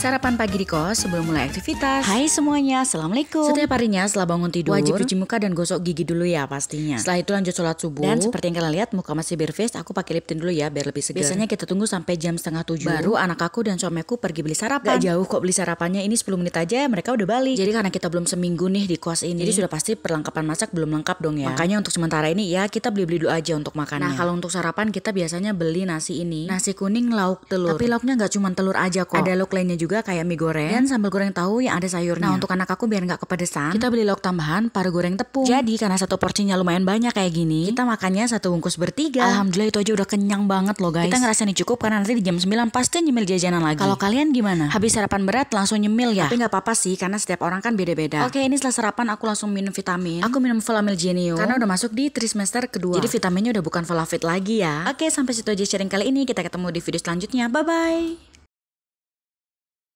Sarapan pagi di kos sebelum mulai aktivitas. Hai semuanya, Assalamualaikum. Setiap harinya setelah bangun tidur, wajib cuci muka dan gosok gigi dulu ya pastinya. Setelah itu lanjut sholat subuh. Dan seperti yang kalian lihat, muka masih bare face, aku pakai lip tint dulu ya biar lebih segar. Biasanya kita tunggu sampai jam setengah tujuh. Baru anak aku dan suamiku pergi beli sarapan. Gak jauh kok beli sarapannya, ini 10 menit aja mereka udah balik. Jadi karena kita belum seminggu nih di kos ini, jadi sudah pasti perlengkapan masak belum lengkap dong ya. Makanya untuk sementara ini ya kita beli-beli dulu aja untuk makannya. Nah kalau untuk sarapan kita biasanya beli nasi ini, nasi kuning lauk telur. Tapi lauknya nggak cuma telur aja kok. Ada lauk lainnya juga juga kayak mie goreng dan hmm. sambal goreng tahu yang ada sayurnya. Nah untuk anak aku biar nggak kepedesan, kita beli lauk tambahan paru goreng tepung. Jadi karena satu porsinya lumayan banyak kayak gini, kita makannya satu bungkus bertiga. Alhamdulillah itu aja udah kenyang banget loh guys. Kita ngerasa nih cukup karena nanti di jam 9 pasti nyemil jajanan lagi. Kalau kalian gimana? Habis sarapan berat langsung nyemil ya? Tapi nggak apa-apa sih karena setiap orang kan beda-beda. Oke ini setelah sarapan aku langsung minum vitamin. Aku minum Folamil Genio karena udah masuk di trimester kedua. Jadi vitaminnya udah bukan Folavit lagi ya. Oke sampai situ aja sharing kali ini. Kita ketemu di video selanjutnya. Bye-bye.